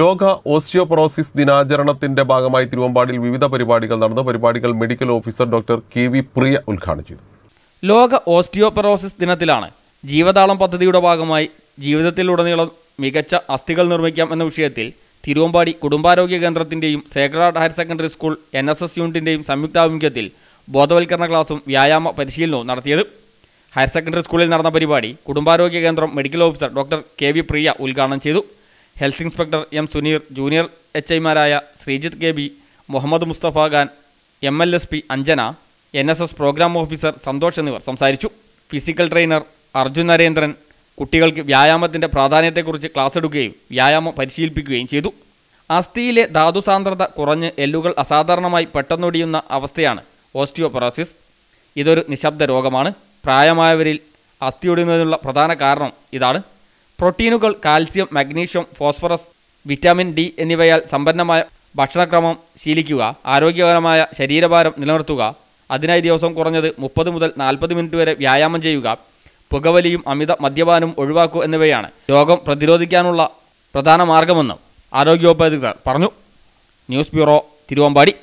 ലോക ഓസ്റ്റിയോപൊറോസിസ് ദിനാചരണത്തിന്റെ ഭാഗമായി തിരുവമ്പാടിയിൽ വിവിധ പരിപാടികൾ നടന്നു പരിപാടികൾ medical officer doctor K V Priya ഉദ്ഘാടനം ചെയ്തു ലോക ഓസ്റ്റിയോപൊറോസിസ് ദിനത്തിലാണ് ജീവതാളം പദ്ധതിയുടെ ഭാഗമായി ജീവിതത്തിലുടനീളം മികച്ച അസ്ഥികൾ നിർമ്മിക്കാം എന്ന വിഷയത്തിൽ തിരുവമ്പാടി കുടുംബാരോഗ്യ കേന്ദ്രത്തിന്റെയും sacred higher secondary school N S S യൂണിറ്റിൻ്റെയും സംയുക്താഭിമുഖ്യത്തിൽ ബോധവൽക്കരണ ക്ലാസും വ്യായാമ പരിശീലനവും നടത്തിയത് ഹയർ സെക്കൻഡറി സ്കൂളിൽ നടന്ന പരിപാടി കുടുംബാരോഗ്യ കേന്ദ്രം medical officer doctor K V Priya ഉദ്ഘാടനം ചെയ്തു health inspector M Suneer junior H ഐമാരായ Sreejith K B Muhammad Mustafa Khan M L S P Anjana N S S program officer Santhosh എന്നിവർ സംസാരിച്ചു ഫിസിക്കൽ ട്രെയിനർ അർജുൻ നരേന്ദ്രൻ കുട്ടികൾക്ക് വ്യായാമത്തിൻ്റെ പ്രാധാന്യത്തെക്കുറിച്ച് ക്ലാസ് എടുക്കുകയും വ്യായാമം പരിശീലിപ്പിക്കുകയും ചെയ്തു അസ്ഥിയിലെ ധാതുസാന്ദ്രത കുറഞ്ഞ് എല്ലുകൾ അസാധാരണമായി പെട്ടെന്നൊടിയുന്ന അവസ്ഥയാണ് ഓസ്റ്റിയോപൊറോസിസ് ഇതൊരു നിശബ്ദ രോഗമാണ് പ്രായമായവരിൽ അസ്ഥിയൊടിയുന്നതിനുള്ള പ്രധാന കാരണം ഇതാണ് പ്രോട്ടീനുകൾ calcium magnesium phosphorus vitamin D എന്നിവയാൽ സമ്പന്നമായ ഭക്ഷണക്രമം ശീലിക്കുക ആരോഗ്യകരമായ ശരീരഭാരം നിലനിർത്തുക അതിനായി ദിവസം കുറഞ്ഞത് മുപ്പത് മുതൽ നാൽപ്പത് മിനിറ്റ് വരെ വ്യായാമം ചെയ്യുക പുകവലിയും അമിത മദ്യപാനവും ഒഴിവാക്കുക എന്നിവയാണ് രോഗം പ്രതിരോധിക്കാനുള്ള പ്രധാന മാർഗമെന്ന് ആരോഗ്യോപധികൃതർ പറഞ്ഞു ന്യൂസ് ബ്യൂറോ തിരുവമ്പാടി